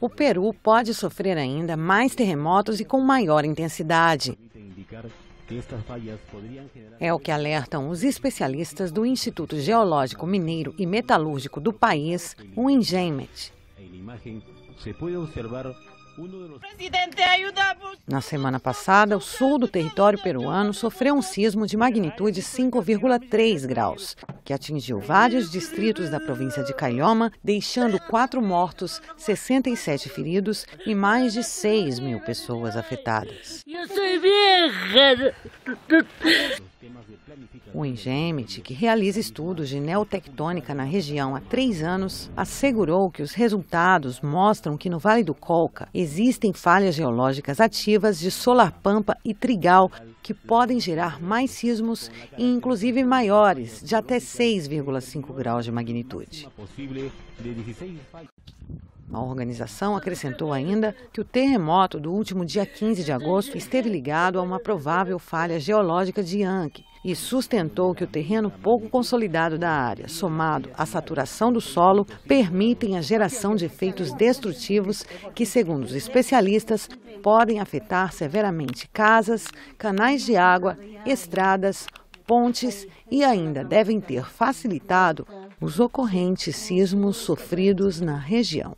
O Peru pode sofrer ainda mais terremotos e com maior intensidade. É o que alertam os especialistas do Instituto Geológico Mineiro e Metalúrgico do país, o INGEMET. Na semana passada, o sul do território peruano sofreu um sismo de magnitude 5,3 graus, que atingiu vários distritos da província de Cayoma, deixando quatro mortos, 67 feridos e mais de 6 mil pessoas afetadas. Eu sou o Ingemit, que realiza estudos de neotectônica na região há três anos, assegurou que os resultados mostram que no Vale do Colca existem falhas geológicas ativas de solarpampa e trigal que podem gerar mais sismos e inclusive maiores, de até 6,5 graus de magnitude. A organização acrescentou ainda que o terremoto do último dia 15 de agosto esteve ligado a uma provável falha geológica de Yankee e sustentou que o terreno pouco consolidado da área, somado à saturação do solo, permitem a geração de efeitos destrutivos que, segundo os especialistas, podem afetar severamente casas, canais de água, estradas, pontes e ainda devem ter facilitado os ocorrentes sismos sofridos na região.